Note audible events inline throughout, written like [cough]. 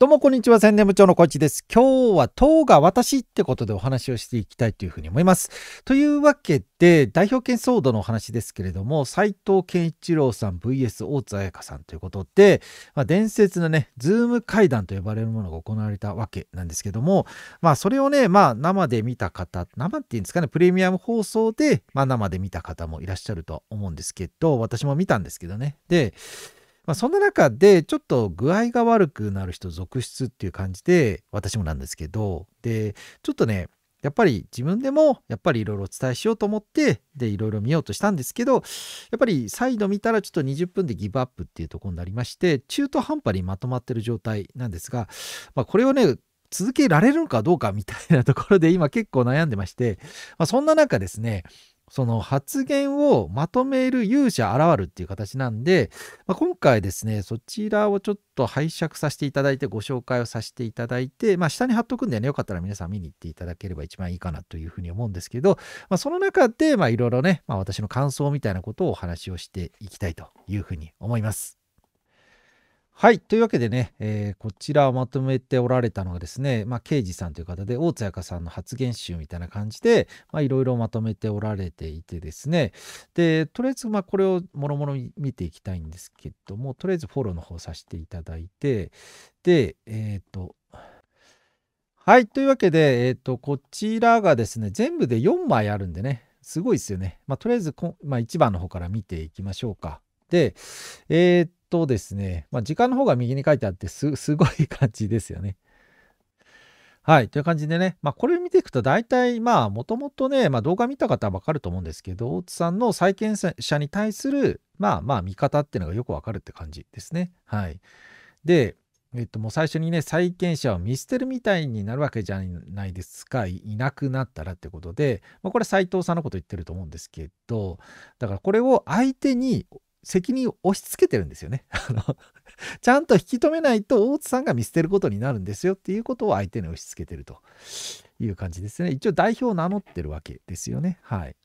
どうもこんにちは、宣伝部長の小市です。今日は党が私ってことでお話をしていきたいというふうに思います。というわけで、代表権騒動のお話ですけれども、斎藤健一郎さん VS 大津彩香さんということで、まあ、伝説のね、ズーム会談と呼ばれるものが行われたわけなんですけども、まあそれをね、まあ生で見た方、生っていうんですかね、プレミアム放送で、まあ生で見た方もいらっしゃるとは思うんですけど、私も見たんですけどね。で、まあ、そんな中でちょっと具合が悪くなる人続出っていう感じで私もなんですけどでちょっとねやっぱり自分でもやっぱりいろいろお伝えしようと思ってでいろいろ見ようとしたんですけどやっぱり再度見たらちょっと20分でギブアップっていうところになりまして中途半端にまとまってる状態なんですが、まあ、これをね続けられるのかどうかみたいなところで今結構悩んでまして、まあ、そんな中ですねその発言をまとめる勇者現るっていう形なんで、まあ、今回ですね、そちらをちょっと拝借させていただいて、ご紹介をさせていただいて、まあ、下に貼っとくんでね、よかったら皆さん見に行っていただければ一番いいかなというふうに思うんですけど、まあ、その中で、まあ、いろいろね、まあ、私の感想みたいなことをお話をしていきたいというふうに思います。はい。というわけでね、えー、こちらをまとめておられたのがですね、まあ、刑事さんという方で、大津彩香さんの発言集みたいな感じで、まあ、いろいろまとめておられていてですね、で、とりあえず、まあ、これをもろもろ見ていきたいんですけども、とりあえずフォローの方させていただいて、で、えっ、ー、と、はい。というわけで、えっ、ー、と、こちらがですね、全部で4枚あるんでね、すごいですよね。まあ、とりあえずこ、まあ、1番の方から見ていきましょうか。で、えっ、ー、とですね、まあ、時間の方が右に書いてあってす、[laughs] すごい感じですよね。はい。という感じでね、まあ、これ見ていくと大体、まあ、もともとね、まあ、動画見た方はわかると思うんですけど、大津さんの債権者に対する、まあまあ、見方っていうのがよくわかるって感じですね。はい。で、えっと、もう最初にね、債権者を見捨てるみたいになるわけじゃないですか、いなくなったらってことで、まあ、これ斎藤さんのこと言ってると思うんですけど、だからこれを相手に責任を押し付けてるんですよね。[laughs] あの、ちゃんと引き止めないと大津さんが見捨てることになるんですよっていうことを相手に押し付けてるという感じですね。一応代表を名乗ってるわけですよね。はい。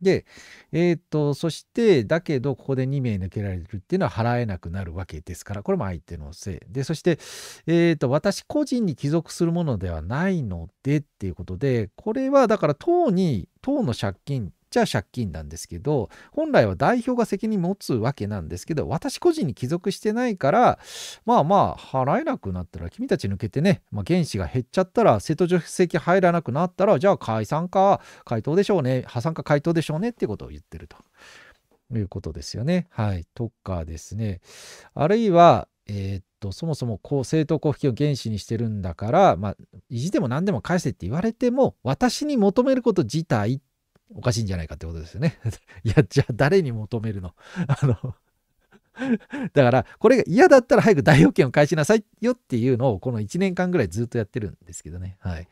で、えっ、と、そして、だけど、ここで2名抜けられるっていうのは払えなくなるわけですから、これも相手のせい。で、そして、えっ、と、私個人に帰属するものではないのでっていうことで、これはだから、党に、党の借金ちゃ借金なんですけど、本来は代表が責任持つわけなんですけど、私個人に帰属してないから、まあまあ、払えなくなったら、君たち抜けてね、まあ、原資が減っちゃったら、瀬戸助成金入らなくなったら、じゃあ解散か、回答でしょうね、破産か回答でしょうねってことを言ってると。いうことですよね。はい。とかですね。あるいは、えー、っと、そもそも政党交付金を原資にしてるんだから、まあ、意地でも何でも返せって言われても、私に求めること自体っおかしいんじゃないかってことですよね。[laughs] いや、じゃあ誰に求めるの [laughs] あの [laughs] だから、これが嫌だったら早く代表権を返しなさいよっていうのを、この1年間ぐらいずっとやってるんですけどね。はい。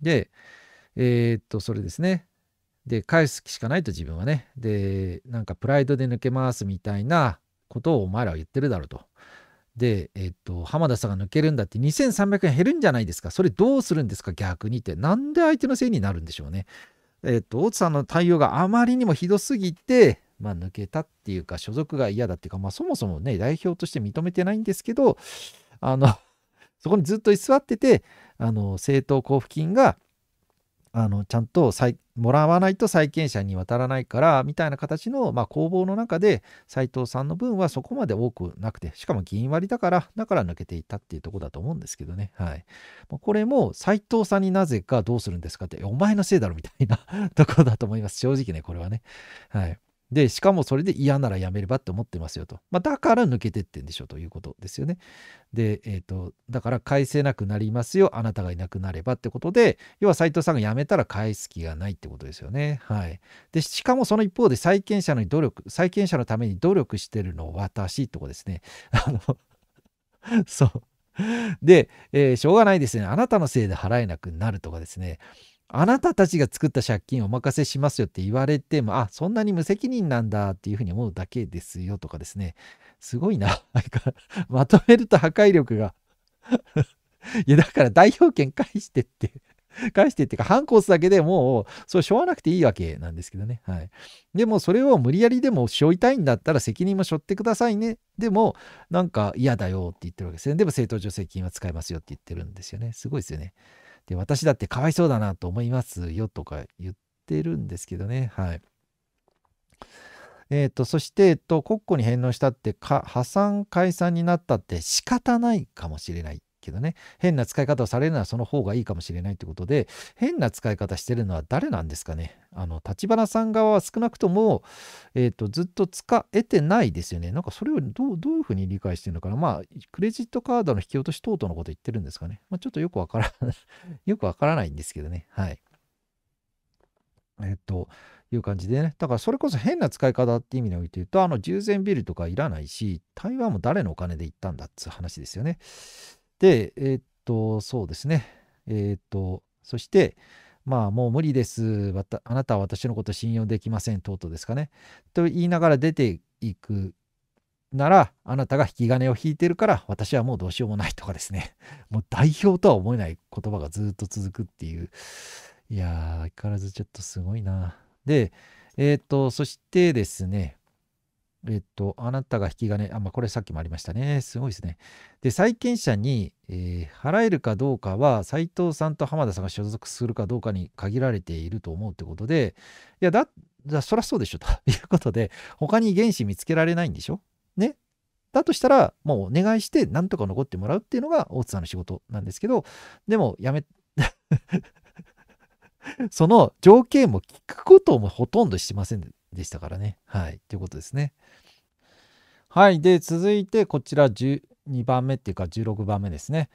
で、えー、っと、それですね。で、返す気しかないと自分はね。で、なんかプライドで抜けますみたいなことをお前らは言ってるだろうと。で、えっと、浜田さんが抜けるんだって2300円減るんじゃないですか。それどうするんですか、逆にって。なんで相手のせいになるんでしょうね。えっ、ー、と、大津さんの対応があまりにもひどすぎて、まあ、抜けたっていうか、所属が嫌だっていうか、まあ、そもそもね、代表として認めてないんですけど、あの、[laughs] そこにずっと居座ってて、あの、政党交付金が、あの、ちゃんと再もらわないと債権者に渡らないからみたいな形の、まあ、攻防の中で斎藤さんの分はそこまで多くなくてしかも議員割だからだから抜けていったっていうとこだと思うんですけどね、はい、これも斎藤さんになぜかどうするんですかってお前のせいだろみたいな [laughs] ところだと思います正直ねこれはね、はい、で、しかもそれで嫌ならやめればって思ってますよと。まあ、だから抜けてってんでしょということですよね。で、えっ、ー、と、だから返せなくなりますよ、あなたがいなくなればってことで、要は斎藤さんが辞めたら返す気がないってことですよね。はい。で、しかもその一方で債権者の努力、債権者のために努力してるのを私ってことですね。[laughs] あのそう。で、えー、しょうがないですね。あなたのせいで払えなくなるとかですね。あなたたちが作った借金をお任せしますよって言われても、あ、そんなに無責任なんだっていうふうに思うだけですよとかですね。すごいな。[laughs] なんか、まとめると破壊力が [laughs] いや、だから代表権返してって返してっていうか、ハンコ押すだけでもう、それしょうがなくていいわけなんですけどね。はい。でも、それを無理やりでも背負いたいんだったら責任も背負ってくださいね。でも、なんか嫌だよって言ってるわけですね。でも、政党助成金は使えますよって言ってるんですよね。すごいですよね。で私だってかわいそうだなと思いますよとか言ってるんですけどね。はい。えーと、そして、えっと、国庫に返納したって破産解散になったって仕方ないかもしれないけどね変な使い方をされるならその方がいいかもしれないってことで変な使い方してるのは誰なんですかねあの立花さん側は少なくとも、えーと、ずっと使えてないですよねなんかそれをどうどういうふうに理解してるのかなまあクレジットカードの引き落とし等々のこと言ってるんですかね、まあ、ちょっとよくわから [laughs] よくわからないんですけどねはいえっ、ー、という感じでね。だからそれこそ変な使い方って意味において言うと、あの、従前ビルとかいらないし、台湾も誰のお金で行ったんだっつう話ですよね。で、えー、っと、そうですね。えー、っと、そして、まあもう無理です。あなたは私のこと信用できません。とうとうですかね。と言いながら出ていくなら、あなたが引き金を引いてるから、私はもうどうしようもないとかですね。[laughs] もう代表とは思えない言葉がずっと続くっていう。いやー、相変わらずちょっとすごいな。で、えっ、と、そしてですね、えっと、あなたが引き金、あ、まあ、これさっきもありましたね。すごいですね。で、債権者に、えー、払えるかどうかは、斎藤さんと浜田さんが所属するかどうかに限られていると思うってことで、いや、だ、だそりゃそうでしょ、と [laughs] いうことで、他に原資見つけられないんでしょねだとしたら、もうお願いして、なんとか残ってもらうっていうのが、大津さんの仕事なんですけど、でも、やめ、[laughs] その条件も聞くこともほとんどしてませんでしたからね。はい。ということですね。はい。で、続いて、こちら12番目っていうか16番目ですね。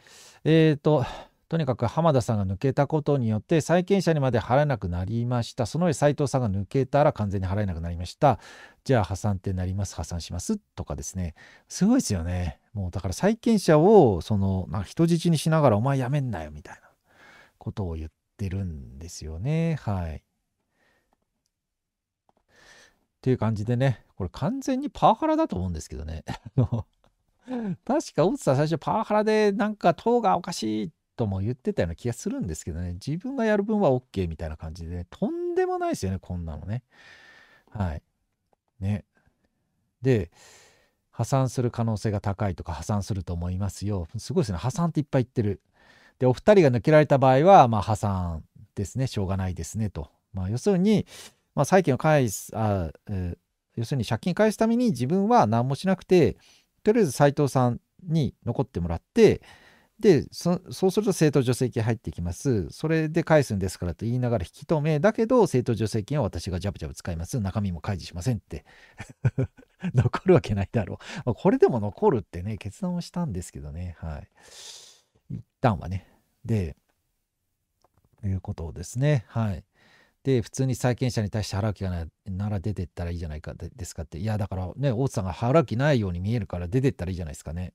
えっ、ー、と、とにかく浜田さんが抜けたことによって債権者にまで払えなくなりました。その上斎藤さんが抜けたら完全に払えなくなりました。じゃあ破産ってなります。破産します。とかですね。すごいですよね。もうだから債権者をそのま人質にしながらお前やめんなよみたいなことを言ってるんですよね。はい。っていう感じでね、これ完全にパワハラだと思うんですけどね。[laughs] 確か、大津さん最初パワハラでなんか党がおかしいとも言ってたような気がするんですけどね、自分がやる分は OK みたいな感じで、ね、とんでもないですよね、こんなのね。はい。ね。で、破産する可能性が高いとか破産すると思いますよ。すごいですね。破産っていっぱい言ってる。で、お二人が抜けられた場合は、まあ破産ですね。しょうがないですね。と。まあ要するに、まあ、債権を返すあ、えー、要するに借金返すために自分は何もしなくてとりあえず斎藤さんに残ってもらってでそうすると政党助成金入ってきますそれで返すんですからと言いながら引き止めだけど政党助成金は私がジャブジャブ使います中身も開示しませんって [laughs] 残るわけないだろうこれでも残るってね決断をしたんですけどねはい一旦はねでいうことですねはいで普通に債権者に対して払う気がないなら出てったらいいじゃないかですかっていやだからね大津さんが払う気ないように見えるから出てったらいいじゃないですかね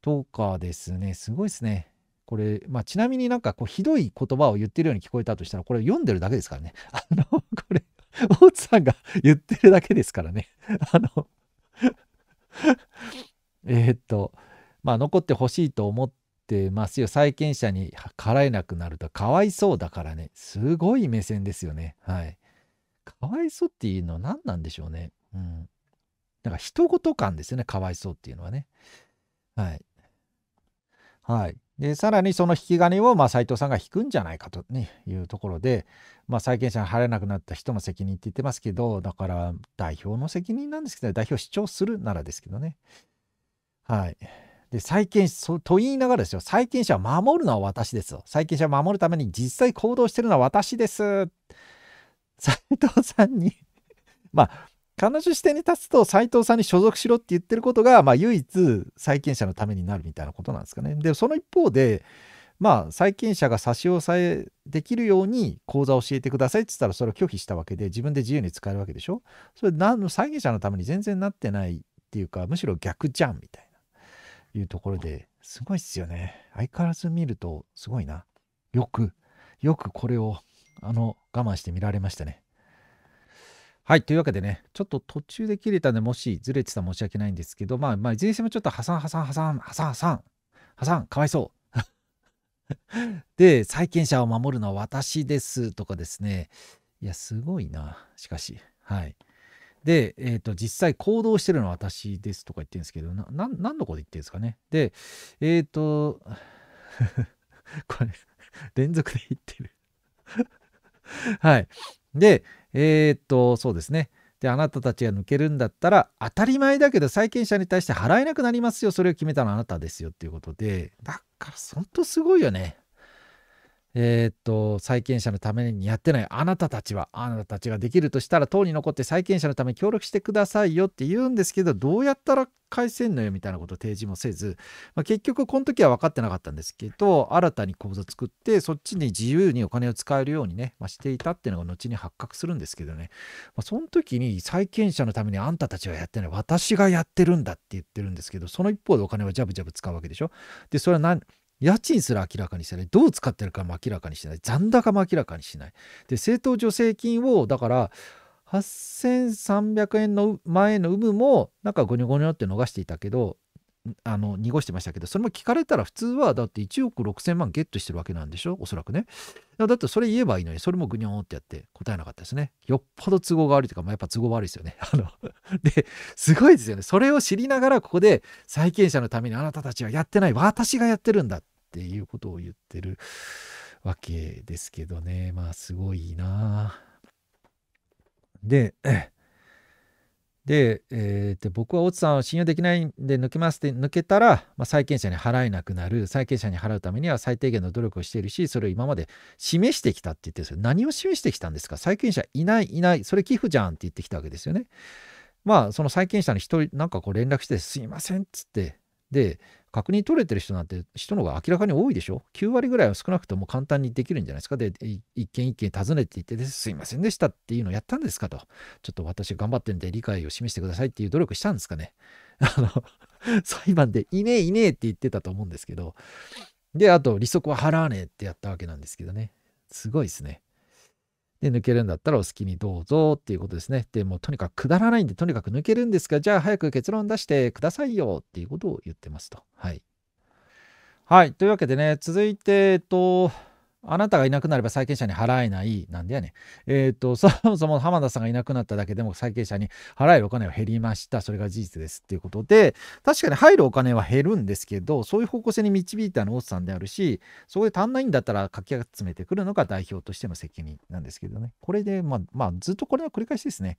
とかですねすごいですねこれ、まあ、ちなみになんかこうひどい言葉を言ってるように聞こえたとしたらこれ読んでるだけですからね [laughs] あのこれ大津さんが言ってるだけですからね [laughs] あのえっとまあ残ってほしいと思ってってますよ債権者に払えなくなるとかわいそうだからねすごい目線ですよねはいかわいそうっていうのは何なんでしょうねうんなんか人事感ですよねかわいそうっていうのはねはいはいでさらにその引き金を、まあ、斉藤さんが引くんじゃないかと、ね、いうところで、まあ、債権者が払えなくなった人の責任って言ってますけどだから代表の責任なんですけど、代表主張するならですけどねはい。で、債権者、と言いながらですよ、債権者を守るのは私ですよ。債権者を守るために実際行動してるのは私です。斎藤さんに [laughs] まあ、彼女視点に立つと斎藤さんに所属しろって言ってることが、まあ、唯一債権者のためになるみたいなことなんですかね。で、その一方で、まあ、債権者が差し押さえできるように口座を教えてくださいって言ったらそれを拒否したわけで自分で自由に使えるわけでしょそれ何の債権者のために全然なってないっていうかむしろ逆じゃんみたいな。いうところですごいっすよね。相変わらず見るとすごいな。よく、よくこれを、あの、我慢して見られましたね。はい。というわけでね、ちょっと途中で切れたんで、もしずれてたら申し訳ないんですけど、まあ、まあ、いずれにしてもちょっと破産、破産、破産、破産、破産、破産、かわいそう。[laughs] で、債権者を守るのは私ですとかですね。いや、すごいな。しかし、はい。で、えー、と実際行動してるのは私ですとか言ってるんですけど、な何のこと言ってるんですかね。で、えっ、ー、と、[laughs] これ、連続で言ってるはい。で、えっ、ー、と、そうですね。で、あなたたちが抜けるんだったら、当たり前だけど債権者に対して払えなくなりますよ。それを決めたのはあなたですよっていうことで、だから、本当すごいよね。えー、っと、債権者のためにやってないあなたたちは、あなたたちができるとしたら、党に残って債権者のために協力してくださいよって言うんですけど、どうやったら返せんのよみたいなことを提示もせず、まあ、結局、この時は分かってなかったんですけど、新たに口座作って、そっちに自由にお金を使えるようにね、まあ、していたっていうのが後に発覚するんですけどね、まあ、その時に債権者のためにあんたたちはやってない、私がやってるんだって言ってるんですけど、その一方でお金はジャブジャブ使うわけでしょ。で、それは何家賃すら明らかにしないどう使ってるかも明らかにしない残高も明らかにしないで政党助成金をだから8300円の前の有無もなんかゴニョゴニョって逃していたけどあの濁してましたけどそれも聞かれたら普通はだって1億6,000万ゲットしてるわけなんでしょおそらくねだってそれ言えばいいのにそれもぐにょーってやって答えなかったですねよっぽど都合が悪いというか、まあ、やっぱ都合悪いですよね [laughs] あのですごいですよねそれを知りながらここで債権者のためにあなたたちはやってない私がやってるんだっていうことを言ってるわけですけどね。まあ、すごいなで、[clears throat] で、えー、僕は大津さんを信用できないんで抜けますって抜けたら、まあ、債権者に払えなくなる債権者に払うためには最低限の努力をしているしそれを今まで示してきたって言ってるんですよ何を示してきたんですか債権者いないいないそれ寄付じゃんって言ってきたわけですよねまあその債権者の一人なんかこう連絡して「すいません」っつってで確認取れてる人なんて人の方が明らかに多いでしょ ?9 割ぐらいは少なくとも簡単にできるんじゃないですかで、一件一件尋ねていって、すいませんでしたっていうのをやったんですかと。ちょっと私頑張ってんで理解を示してくださいっていう努力したんですかね。[laughs] あの、裁判でいねえいねえって言ってたと思うんですけど。で、あと利息は払わねえってやったわけなんですけどね。すごいですね。で、抜けるんだったらお好きにどうぞっていうことですね。で、もうとにかくくだらないんで、とにかく抜けるんですが、じゃあ早く結論出してくださいよっていうことを言ってますと。はい。はい。というわけでね、続いて、えっと、あなたがいなくなれば債権者に払えない、なんでやねえっ、ー、と、[laughs] そもそも浜田さんがいなくなっただけでも債権者に払えるお金は減りました。それが事実です。っていうことで、確かに入るお金は減るんですけど、そういう方向性に導いたのおっさんであるし、そこで足んないんだったらかき集めてくるのが代表としての責任なんですけどね。これで、まあ、まあ、ずっとこれの繰り返しですね。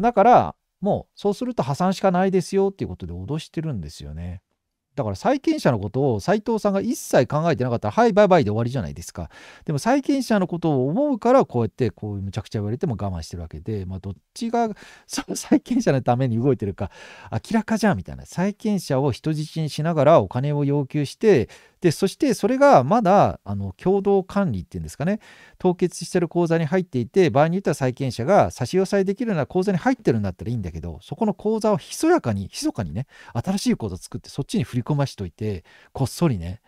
だから、もうそうすると破産しかないですよっていうことで脅してるんですよね。だから債権者のことを斎藤さんが一切考えてなかったら「はいバイバイ」で終わりじゃないですかでも債権者のことを思うからこうやってこうむちゃくちゃ言われても我慢してるわけで、まあ、どっちがその債権者のために動いてるか明らかじゃんみたいな債権者を人質にしながらお金を要求してでそしてそれがまだあの共同管理っていうんですかね凍結してる口座に入っていて場合によっては債権者が差し押さえできるような口座に入ってるんだったらいいんだけどそこの口座をひそやかにひそかにね新しい口座作ってそっちに振り込ましといてこっそりね、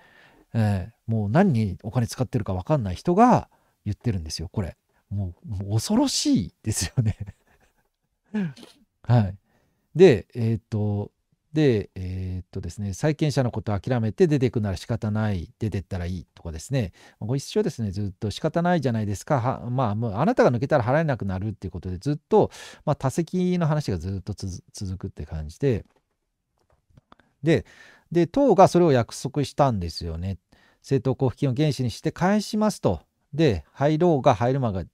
えー、もう何にお金使ってるか分かんない人が言ってるんですよこれもう恐ろしいですよね [laughs] はいでえっ、とで、えー、っとですね、債権者のことを諦めて出ていくなら仕方ない、出てったらいいとかですね、ご一緒ですね、ずっと仕方ないじゃないですか、まあ、もうあなたが抜けたら払えなくなるっていうことで、ずっと、まあ、多席の話がずっと続くって感じで、で、で、党がそれを約束したんですよね。政党交付金を原資にして返しますと。で入ろうが入るまがが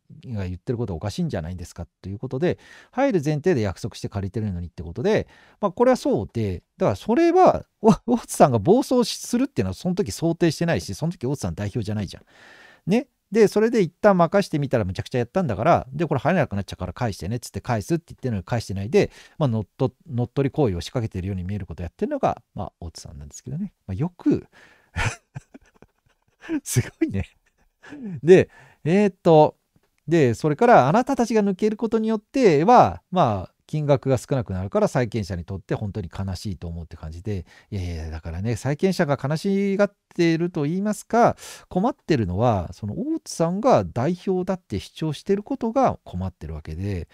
言ってることはおかしいんじゃないんですかということで入る前提で約束して借りてるのにってことで、まあ、これはそうでだからそれは大津さんが暴走するっていうのはその時想定してないしその時大津さん代表じゃないじゃん。ねでそれで一旦任してみたらむちゃくちゃやったんだからでこれ入れなくなっちゃうから返してねっつって返すって言ってるのに返してないで、まあ、乗っと乗っ取り行為を仕掛けてるように見えることをやってるのが、まあ、大津さんなんですけどね、まあ、よく [laughs] すごいね [laughs] で、えー、っと、で、それからあなたたちが抜けることによっては、まあ、金額が少なくなるから債権者にとって本当に悲しいと思うって感じで、いやいや、だからね、債権者が悲しがっていると言いますか、困ってるのは、その大津さんが代表だって主張してることが困ってるわけで、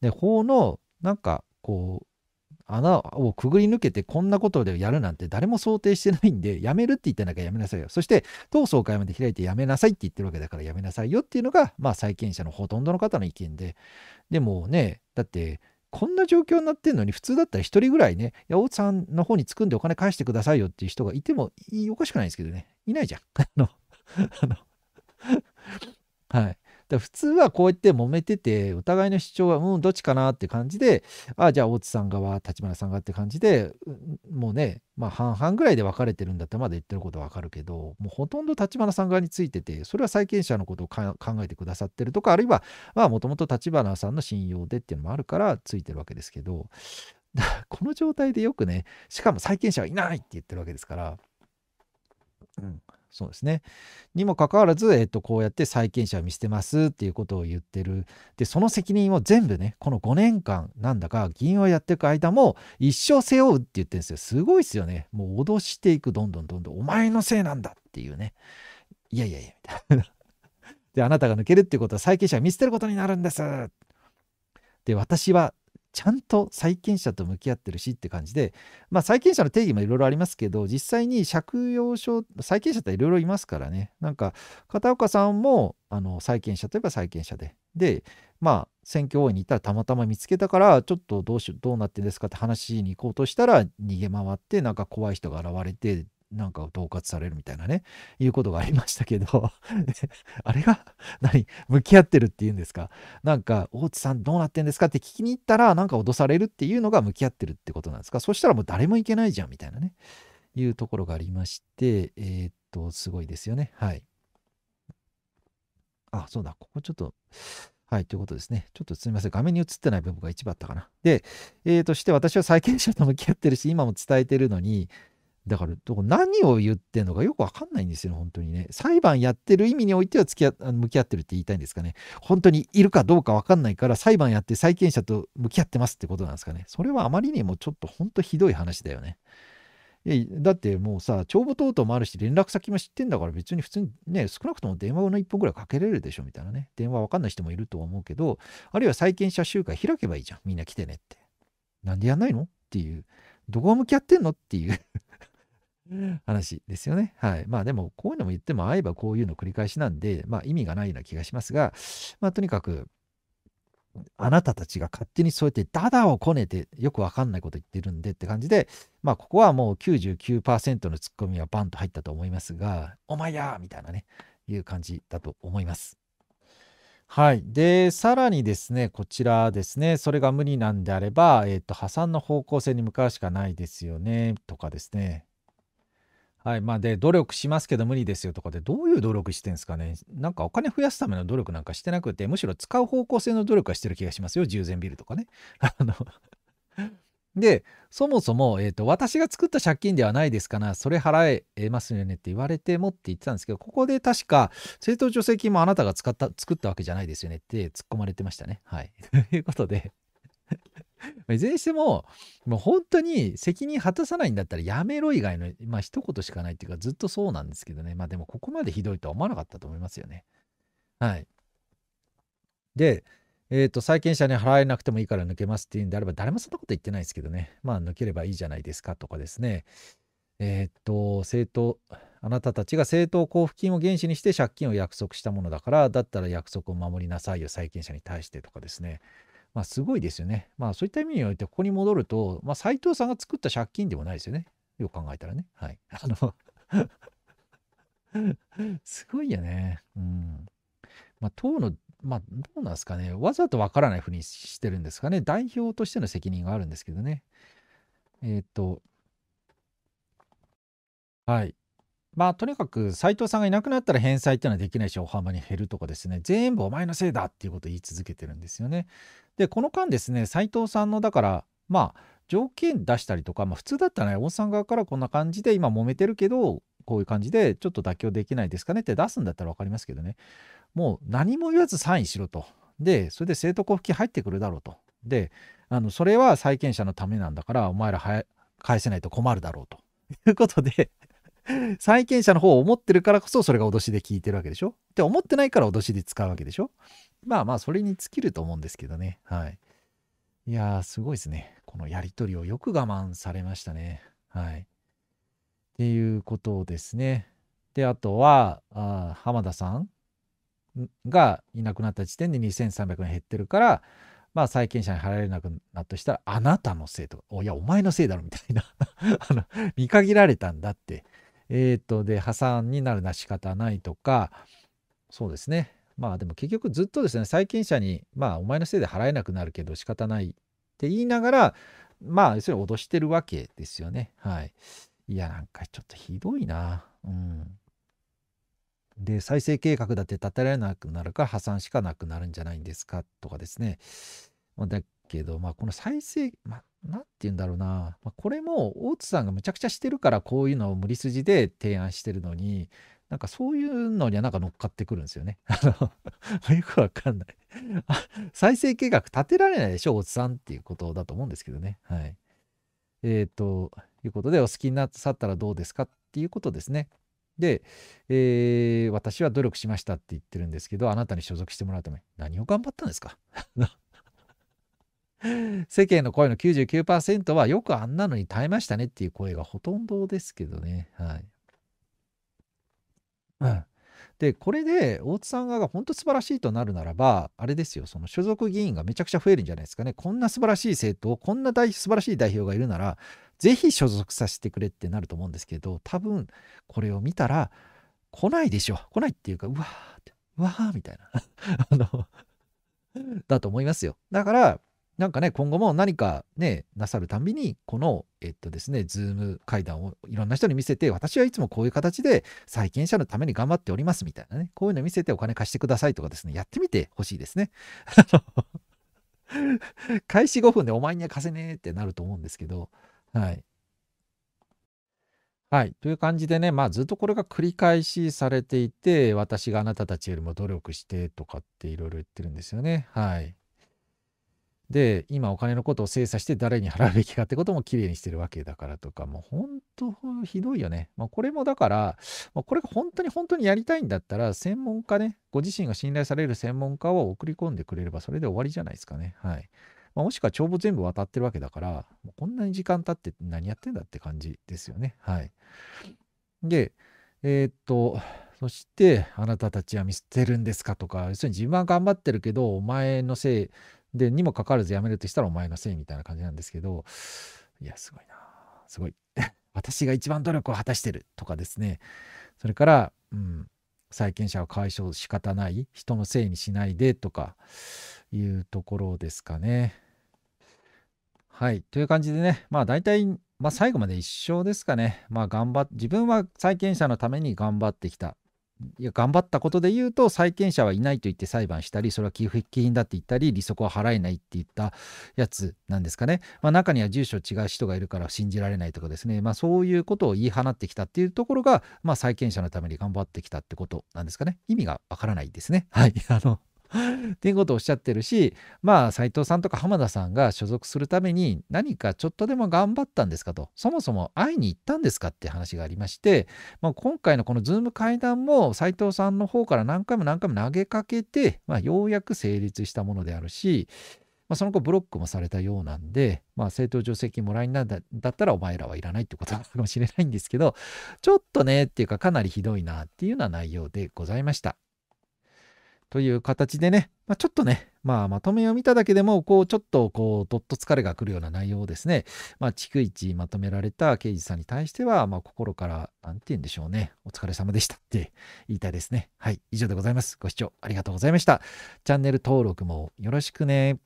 で法のなんかこう穴をくぐり抜けてこんなことでやるなんて誰も想定してないんで、やめるって言ってなきゃやめなさいよ。そして、党総会まで開いてやめなさいって言ってるわけだからやめなさいよっていうのが、まあ、債権者のほとんどの方の意見で。でもね、だって、こんな状況になってんのに、普通だったら1人ぐらいね、八や、大津さんの方に作くんでお金返してくださいよっていう人がいてもおかしくないんですけどね、いないじゃん。[laughs] あの、あの、はい。だ普通はこうやって揉めてて、お互いの主張は、うん、どっちかなって感じで、ああ、じゃあ大津さん側、立花さん側って感じで、もうね、まあ半々ぐらいで分かれてるんだったらまだ言ってることはわかるけど、もうほとんど立花さん側についてて、それは債権者のことを考えてくださってるとか、あるいは、まあもともと立花さんの信用でっていうのもあるからついてるわけですけど、[laughs] この状態でよくね、しかも債権者はいないって言ってるわけですから、うん、そうですね。にもかかわらず、えっと、こうやって債権者を見捨てますっていうことを言ってる。で、その責任を全部ね、この5年間、なんだか、議員をやっていく間も、一生背負うって言ってるんですよ。すごいですよね。もう脅していく、どんどんどんどん、お前のせいなんだっていうね。いやいやいや、みたいな。で、あなたが抜けるっていうことは債権者を見捨てることになるんです。で、私はちゃんと債権者と向き合ってるしって感じで、まあ、債権者の定義もいろいろありますけど実際に借用書債権者っていろいろいますからねなんか片岡さんもあの債権者といえば債権者ででまあ選挙応援に行ったらたまたま見つけたからちょっとどうしどうなってんですかって話に行こうとしたら逃げ回ってなんか怖い人が現れてなんか統括されるみたいなね、いうことがありましたけど [laughs] あれが何向き合ってるっていうんですかなんか、大津さんどうなってんですかって聞きに行ったら、なんか脅されるっていうのが向き合ってるってことなんですかそしたらもう誰も行けないじゃん、みたいなね、いうところがありまして、えー、っと、すごいですよね。はい。あ、そうだ、ここちょっと、はい、ということですね。ちょっとすみません。画面に映ってない部分が一番あったかな。で、えー、として私は債権者と向き合ってるし、今も伝えてるのに、だから何を言ってんのかよくわかんないんですよ、本当にね。裁判やってる意味においては付き合向き合ってるって言いたいんですかね。本当にいるかどうかわかんないから裁判やって債権者と向き合ってますってことなんですかね。それはあまりにもちょっと本当ひどい話だよね。だってもうさ、帳簿等々もあるし、連絡先も知ってんだから別に普通にね、少なくとも電話の1本ぐらいかけれるでしょみたいなね。電話わかんない人もいると思うけど、あるいは債権者集会開けばいいじゃん。みんな来てねって。なんでやんないのっていう。どこ向き合ってんのっていう話ですよね。はい。まあでも、こういうのも言っても、会えばこういうの繰り返しなんで、まあ意味がないような気がしますが、まあとにかく、あなたたちが勝手にそうやってダダをこねてよくわかんないこと言ってるんでって感じで、まあここはもう99%のツッコミはバンと入ったと思いますが、お前やみたいなね、いう感じだと思います。はい。で、さらにですね、こちらですね、それが無理なんであれば、えっ、ー、と、破産の方向性に向かうしかないですよね、とかですね。はい。まあ、で、努力しますけど無理ですよとかで、どういう努力してんですかね。なんかお金増やすための努力なんかしてなくて、むしろ使う方向性の努力はしてる気がしますよ。従前ビルとかね。[laughs] あの [laughs] で、そもそも、えっ、ー、と、私が作った借金ではないですから、それ払えますよねって言われてもって言ってたんですけど、ここで確か、政党助成金もあなたが使った、作ったわけじゃないですよねって突っ込まれてましたね。はい。[laughs] ということでいずれにしても、もう本当に責任果たさないんだったらやめろ以外の、まあ一言しかないっていうかずっとそうなんですけどね。まあでもここまでひどいとは思わなかったと思いますよね。はい。で、えっ、ー、と、債権者に払えなくてもいいから抜けますっていうんであれば、誰もそんなこと言ってないですけどね。まあ抜ければいいじゃないですかとかですね。えっ、ー、と、政党、あなたたちが政党交付金を原資にして借金を約束したものだから、だったら約束を守りなさいよ、債権者に対してとかですね。まあ、すごいですよね。まあ、そういった意味において、ここに戻ると、まあ、斎藤さんが作った借金でもないですよね。よく考えたらね。はい。[laughs] あのすごいよね。うん。まあ、党の、まあ、どうなんですかね。わざとわからないふうにしてるんですかね。代表としての責任があるんですけどね。えっ、ー、と、はい。まあ、とにかく斎藤さんがいなくなったら返済っていうのはできないし、大幅に減るとかですね、全部お前のせいだっていうことを言い続けてるんですよね。でこの間ですね斉藤さんのだからまあ条件出したりとか、まあ、普通だったらね温さん側からこんな感じで今揉めてるけどこういう感じでちょっと妥協できないですかねって出すんだったら分かりますけどねもう何も言わずサインしろとでそれで生徒交付金入ってくるだろうとであのそれは債権者のためなんだからお前ら返せないと困るだろうということで [laughs] 債権者の方を思ってるからこそそれが脅しで聞いてるわけでしょって思ってないから脅しで使うわけでしょまあまあそれに尽きると思うんですけどね。はい。いやーすごいですね。このやり取りをよく我慢されましたね。はい。っていうことですね。で、あとは、あ浜田さんがいなくなった時点で2300円減ってるから、まあ、債権者に払えなくなったとしたら、あなたのせいとか、いや、お前のせいだろみたいな [laughs] あの、見限られたんだってえー、っと、で、破産になるのは仕方ないとか、そうですね。まあでも結局ずっとですね、債権者に、まあお前のせいで払えなくなるけど仕方ないって言いながら、まあ要するに脅してるわけですよね。はい。いや、なんかちょっとひどいな。うん。で、再生計画だって立てられなくなるから破産しかなくなるんじゃないんですかとかですね。だけど、まあこの再生、まあ何て言うんだろうな、まあ、これも大津さんがむちゃくちゃしてるからこういうのを無理筋で提案してるのになんかそういうのにはなんか乗っかってくるんですよね。[laughs] よくわかんない再生計画立てられないでしょ、大津さんっていうことだと思うんですけどね。はい。えっ、ー、と、いうことで、お好きになさったらどうですかっていうことですね。で、えー、私は努力しましたって言ってるんですけど、あなたに所属してもらうために何を頑張ったんですか [laughs] [laughs] 世間の声の99%はよくあんなのに耐えましたねっていう声がほとんどですけどね。はい。うん。で、これで大津さんが本当素晴らしいとなるならば、あれですよ、その所属議員がめちゃくちゃ増えるんじゃないですかね。こんな素晴らしい政党、こんな大素晴らしい代表がいるなら、ぜひ所属させてくれってなると思うんですけど、多分これを見たら、来ないでしょ。来ないっていうか、うわーって、うわーみたいな。[laughs] あのだと思いますよ。だから、なんかね、今後も何かね、なさるたびに、この、えっとですね、ズーム会談をいろんな人に見せて、私はいつもこういう形で債権者のために頑張っておりますみたいなね、こういうの見せてお金貸してくださいとかですね、やってみてほしいですね。[laughs] 開始5分でお前には貸せねえってなると思うんですけど、はい。はい。という感じでね、まあずっとこれが繰り返しされていて、私があなたたちよりも努力してとかっていろいろ言ってるんですよね。はい。で今お金のことを精査して誰に払うべきかってこともきれいにしてるわけだからとかもう本当ひどいよね、まあ、これもだから、まあ、これが本当に本当にやりたいんだったら専門家ねご自身が信頼される専門家を送り込んでくれればそれで終わりじゃないですかねはい、まあ、もしくは帳簿全部渡ってるわけだからこんなに時間経って何やってんだって感じですよねはいでえー、っとそして、あなたたちは見捨てるんですかとか、要するに自分は頑張ってるけど、お前のせい、でにもかかわらず辞めるとしたらお前のせいみたいな感じなんですけどいやすごいなすごい [laughs] 私が一番努力を果たしてるとかですねそれから、うん、債権者を解消仕方ない人のせいにしないでとかいうところですかね。はいという感じでねまあ大体、まあ、最後まで一生ですかねまあ頑張っ自分は債権者のために頑張ってきたいや頑張ったことで言うと債権者はいないと言って裁判したりそれは寄付金だって言ったり利息は払えないって言ったやつなんですかね、まあ、中には住所違う人がいるから信じられないとかですね、まあ、そういうことを言い放ってきたっていうところが、まあ、債権者のために頑張ってきたってことなんですかね意味がわからないですねはいあのっていうことをおっしゃってるしまあ斎藤さんとか浜田さんが所属するために何かちょっとでも頑張ったんですかとそもそも会いに行ったんですかって話がありまして、まあ、今回のこのズーム会談も斎藤さんの方から何回も何回も投げかけて、まあ、ようやく成立したものであるしまあ、その後ブロックもされたようなんで、まあ、政党助成金もらいなんだったらお前らはいらないってことなかもしれないんですけど、ちょっとねっていうかかなりひどいなっていうような内容でございました。という形でね、まあ、ちょっとね、まあ、まとめを見ただけでも、こう、ちょっと、こう、どっと疲れが来るような内容をですね、まあ、逐一まとめられた刑事さんに対しては、まあ、心から、なんて言うんでしょうね、お疲れ様でしたって言いたいですね。はい、以上でございます。ご視聴ありがとうございました。チャンネル登録もよろしくね。